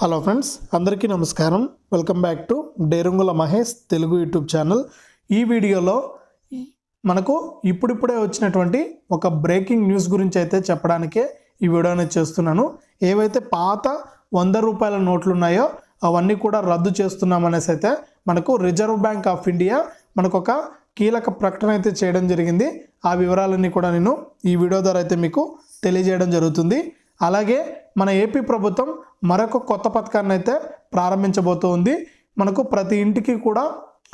hello friends అందరికీ నమస్కారం welcome back to డేరుంగుల మహేష్ తెలుగు యూట్యూబ్ ఛానల్ ఈ వీడియోలో మనకు ఇప్పుడిప్పుడే వచ్చినటువంటి ఒక బ్రేకింగ్ న్యూస్ గురించి అయితే చెప్పడానికే ఈ వీడియోని చేస్తున్నాను ఏవైతే పాత వంద రూపాయల నోట్లు ఉన్నాయో అవన్నీ కూడా రద్దు చేస్తున్నామనేసి అయితే మనకు రిజర్వ్ బ్యాంక్ ఆఫ్ ఇండియా మనకు ఒక కీలక ప్రకటన అయితే చేయడం జరిగింది ఆ వివరాలన్నీ కూడా నేను ఈ వీడియో ద్వారా అయితే మీకు తెలియజేయడం జరుగుతుంది అలాగే మన ఏపీ ప్రభుత్వం మరొక కొత్త పథకాన్ని అయితే ప్రారంభించబోతోంది మనకు ప్రతి ఇంటికి కూడా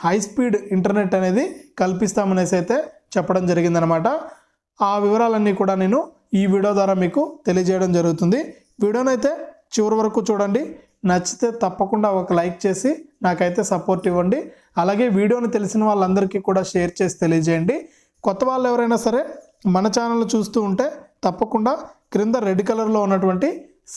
హై స్పీడ్ ఇంటర్నెట్ అనేది కల్పిస్తామనేసి అయితే చెప్పడం జరిగిందనమాట ఆ వివరాలన్నీ కూడా నేను ఈ వీడియో ద్వారా మీకు తెలియజేయడం జరుగుతుంది వీడియోనైతే చివరి వరకు చూడండి నచ్చితే తప్పకుండా ఒక లైక్ చేసి నాకైతే సపోర్ట్ ఇవ్వండి అలాగే వీడియోని తెలిసిన వాళ్ళందరికీ కూడా షేర్ చేసి తెలియజేయండి కొత్త వాళ్ళు ఎవరైనా సరే మన ఛానల్ చూస్తూ ఉంటే తప్పకుండా క్రింద రెడ్ కలర్లో ఉన్నటువంటి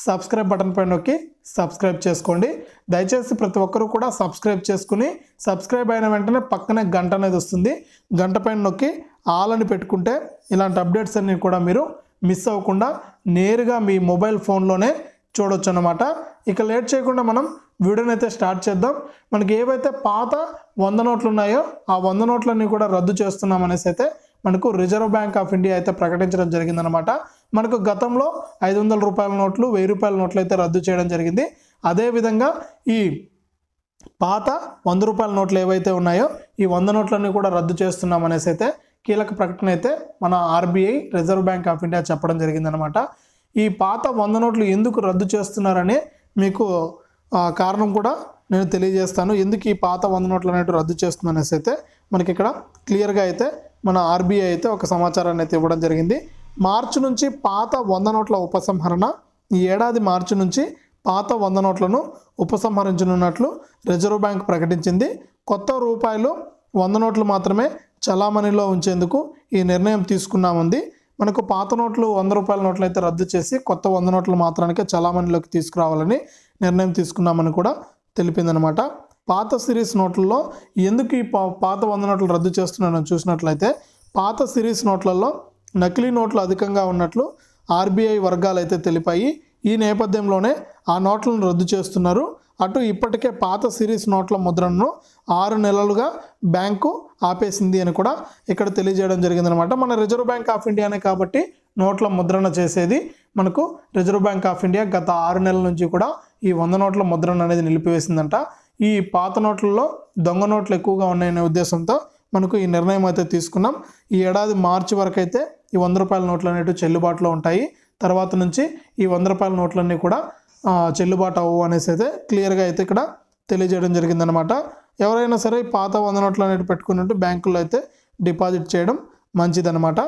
సబ్స్క్రైబ్ బటన్ పైన నొక్కి సబ్స్క్రైబ్ చేసుకోండి దయచేసి ప్రతి ఒక్కరూ కూడా సబ్స్క్రైబ్ చేసుకుని సబ్స్క్రైబ్ అయిన వెంటనే పక్కనే గంట అనేది వస్తుంది గంట పైన నొక్కి ఆల్ అని పెట్టుకుంటే ఇలాంటి అప్డేట్స్ అన్నీ కూడా మీరు మిస్ అవ్వకుండా నేరుగా మీ మొబైల్ ఫోన్లోనే చూడొచ్చు అనమాట ఇక లేట్ చేయకుండా మనం వీడియోని అయితే స్టార్ట్ చేద్దాం మనకి ఏవైతే పాత వంద నోట్లు ఉన్నాయో ఆ వంద నోట్లన్నీ కూడా రద్దు చేస్తున్నాం అనేసి అయితే మనకు రిజర్వ్ బ్యాంక్ ఆఫ్ ఇండియా అయితే ప్రకటించడం జరిగిందనమాట మనకు గతంలో ఐదు వందల రూపాయల నోట్లు వెయ్యి రూపాయల నోట్లు అయితే రద్దు చేయడం జరిగింది అదేవిధంగా ఈ పాత వంద రూపాయల నోట్లు ఏవైతే ఉన్నాయో ఈ వంద నోట్లన్నీ కూడా రద్దు చేస్తున్నాం అనేసి అయితే కీలక ప్రకటన అయితే మన RBI reserve bank of India చెప్పడం జరిగిందనమాట ఈ పాత వంద నోట్లు ఎందుకు రద్దు చేస్తున్నారని మీకు కారణం కూడా నేను తెలియజేస్తాను ఎందుకు ఈ పాత వంద నోట్లు అనేవి రద్దు చేస్తుందనేసి అయితే మనకి ఇక్కడ క్లియర్గా అయితే మన ఆర్బీఐ అయితే ఒక సమాచారాన్ని అయితే ఇవ్వడం జరిగింది మార్చి నుంచి పాత వంద నోట్ల ఉపసంహరణ ఈ ఏడాది మార్చి నుంచి పాత వంద నోట్లను ఉపసంహరించనున్నట్లు రిజర్వ్ బ్యాంక్ ప్రకటించింది కొత్త రూపాయలు వంద నోట్లు మాత్రమే చలామణిలో ఉంచేందుకు ఈ నిర్ణయం తీసుకున్నామంది మనకు పాత నోట్లు వంద రూపాయల నోట్లు అయితే రద్దు చేసి కొత్త వంద నోట్లు మాత్రానికే చలామణిలోకి తీసుకురావాలని నిర్ణయం తీసుకున్నామని కూడా తెలిపిందనమాట పాత సిరీస్ నోట్లలో ఎందుకు ఈ పాత వంద నోట్లు రద్దు చేస్తున్నాను చూసినట్లయితే పాత సిరీస్ నోట్లలో నకిలీ నోట్లు అధికంగా ఉన్నట్లు ఆర్బీఐ వర్గాలు అయితే తెలిపాయి ఈ నేపథ్యంలోనే ఆ నోట్లను రద్దు చేస్తున్నారు అటు ఇప్పటికే పాత సిరీస్ నోట్ల ముద్రణను ఆరు నెలలుగా బ్యాంకు ఆపేసింది అని కూడా ఇక్కడ తెలియజేయడం జరిగిందనమాట మన రిజర్వ్ బ్యాంక్ ఆఫ్ ఇండియానే కాబట్టి నోట్ల ముద్రణ చేసేది మనకు రిజర్వ్ బ్యాంక్ ఆఫ్ ఇండియా గత ఆరు నెలల నుంచి కూడా ఈ వంద నోట్ల ముద్రణ అనేది నిలిపివేసిందంట ఈ పాత నోట్లలో దొంగ నోట్లు ఎక్కువగా ఉన్నాయనే ఉద్దేశంతో మనకు ఈ నిర్ణయం అయితే తీసుకున్నాం ఈ ఏడాది మార్చి వరకు అయితే ఈ వంద రూపాయల నోట్లు అనేవి చెల్లుబాటులో ఉంటాయి తర్వాత నుంచి ఈ వంద రూపాయల నోట్లన్నీ కూడా చెల్లుబాటు అవ్వు అనేసి అయితే క్లియర్గా అయితే ఇక్కడ తెలియజేయడం జరిగిందనమాట ఎవరైనా సరే పాత వంద నోట్లు అనేటివి పెట్టుకున్నట్టు బ్యాంకుల్లో అయితే డిపాజిట్ చేయడం మంచిదనమాట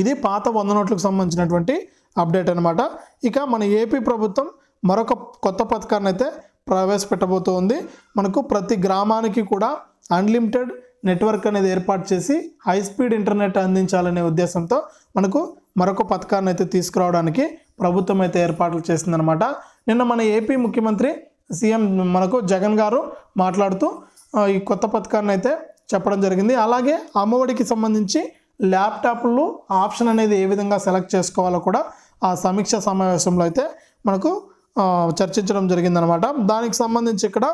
ఇది పాత వంద నోట్లకు సంబంధించినటువంటి అప్డేట్ అనమాట ఇక మన ఏపీ ప్రభుత్వం మరొక కొత్త పథకాన్ని అయితే ప్రవేశపెట్టబోతోంది మనకు ప్రతి గ్రామానికి కూడా అన్లిమిటెడ్ నెట్వర్క్ అనేది ఏర్పాటు చేసి హై స్పీడ్ ఇంటర్నెట్ అందించాలనే ఉద్దేశంతో మనకు మరొక పథకాన్ని అయితే తీసుకురావడానికి ప్రభుత్వం అయితే ఏర్పాట్లు చేసిందనమాట నిన్న మన ఏపీ ముఖ్యమంత్రి సీఎం మనకు జగన్ గారు మాట్లాడుతూ ఈ కొత్త పథకాన్ని అయితే చెప్పడం జరిగింది అలాగే అమ్మఒడికి సంబంధించి ల్యాప్టాప్లు ఆప్షన్ అనేది ఏ విధంగా సెలెక్ట్ చేసుకోవాలో కూడా ఆ సమీక్ష సమావేశంలో అయితే మనకు చర్చించడం జరిగిందనమాట దానికి సంబంధించి ఇక్కడ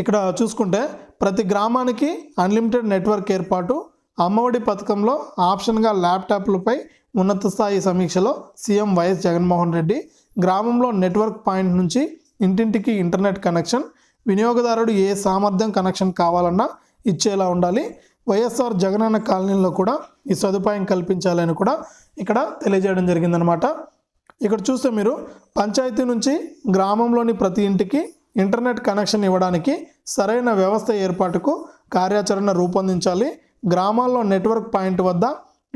ఇక్కడ చూసుకుంటే ప్రతి గ్రామానికి అన్లిమిటెడ్ నెట్వర్క్ ఏర్పాటు అమ్మఒడి పథకంలో ఆప్షన్గా ల్యాప్టాప్లపై ఉన్నత స్థాయి సమీక్షలో సీఎం వైఎస్ జగన్మోహన్ రెడ్డి గ్రామంలో నెట్వర్క్ పాయింట్ నుంచి ఇంటింటికి ఇంటర్నెట్ కనెక్షన్ వినియోగదారుడు ఏ సామర్థ్యం కనెక్షన్ కావాలన్నా ఇచ్చేలా ఉండాలి వైఎస్ఆర్ జగనన్న కాలనీలో కూడా ఈ సదుపాయం కల్పించాలని కూడా ఇక్కడ తెలియజేయడం జరిగిందనమాట ఇక్కడ చూస్తే మీరు పంచాయతీ నుంచి గ్రామంలోని ప్రతి ఇంటికి ఇంటర్నెట్ కనెక్షన్ ఇవ్వడానికి సరైన వ్యవస్థ ఏర్పాటుకు కార్యాచరణ రూపొందించాలి గ్రామాల్లో నెట్వర్క్ పాయింట్ వద్ద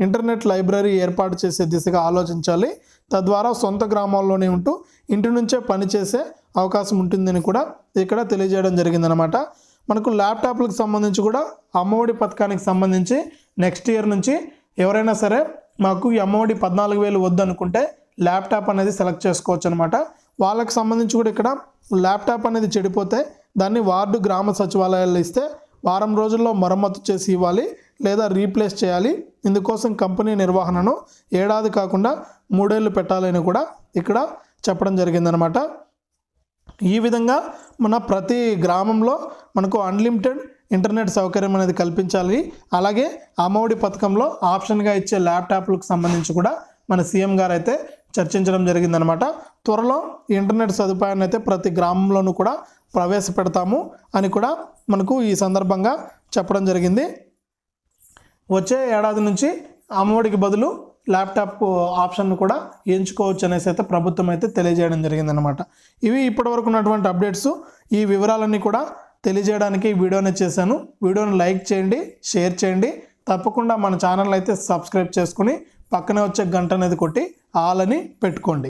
ఇంటర్నెట్ లైబ్రరీ ఏర్పాటు చేసే దిశగా ఆలోచించాలి తద్వారా సొంత గ్రామాల్లోనే ఉంటూ ఇంటి నుంచే పనిచేసే అవకాశం ఉంటుందని కూడా ఇక్కడ తెలియజేయడం జరిగిందనమాట మనకు ల్యాప్టాప్లకు సంబంధించి కూడా అమ్మఒడి పథకానికి సంబంధించి నెక్స్ట్ ఇయర్ నుంచి ఎవరైనా సరే మాకు ఈ అమ్మఒడి పద్నాలుగు వేలు వద్దనుకుంటే ల్యాప్టాప్ అనేది సెలెక్ట్ చేసుకోవచ్చు అనమాట వాళ్ళకి సంబంధించి కూడా ఇక్కడ ల్యాప్టాప్ అనేది చెడిపోతే దాన్ని వార్డు గ్రామ సచివాలయాల్లో ఇస్తే వారం రోజుల్లో మరమ్మతు చేసి ఇవ్వాలి లేదా రీప్లేస్ చేయాలి ఇందుకోసం కంపెనీ నిర్వహణను ఏడాది కాకుండా మూడేళ్ళు పెట్టాలని కూడా ఇక్కడ చెప్పడం జరిగిందనమాట ఈ విధంగా మన ప్రతి గ్రామంలో మనకు అన్లిమిటెడ్ ఇంటర్నెట్ సౌకర్యం అనేది కల్పించాలి అలాగే అమ్మఒడి పథకంలో ఆప్షన్గా ఇచ్చే ల్యాప్టాప్లకు సంబంధించి కూడా మన సీఎం గారు అయితే చర్చించడం జరిగిందనమాట త్వరలో ఇంటర్నెట్ సదుపాయాన్ని అయితే ప్రతి గ్రామంలోనూ కూడా ప్రవేశపెడతాము అని కూడా మనకు ఈ సందర్భంగా చెప్పడం జరిగింది వచ్చే ఏడాది నుంచి అమ్మఒడికి బదులు ల్యాప్టాప్ ఆప్షన్ను కూడా ఎంచుకోవచ్చు అనేసి అయితే ప్రభుత్వం అయితే తెలియజేయడం జరిగిందనమాట ఇవి ఇప్పటి వరకు ఉన్నటువంటి అప్డేట్స్ ఈ వివరాలన్నీ కూడా తెలియజేయడానికి వీడియోని చేశాను వీడియోని లైక్ చేయండి షేర్ చేయండి తప్పకుండా మన ఛానల్ అయితే సబ్స్క్రైబ్ చేసుకుని పక్కనే వచ్చే గంట అనేది కొట్టి ఆలని పెట్టుకోండి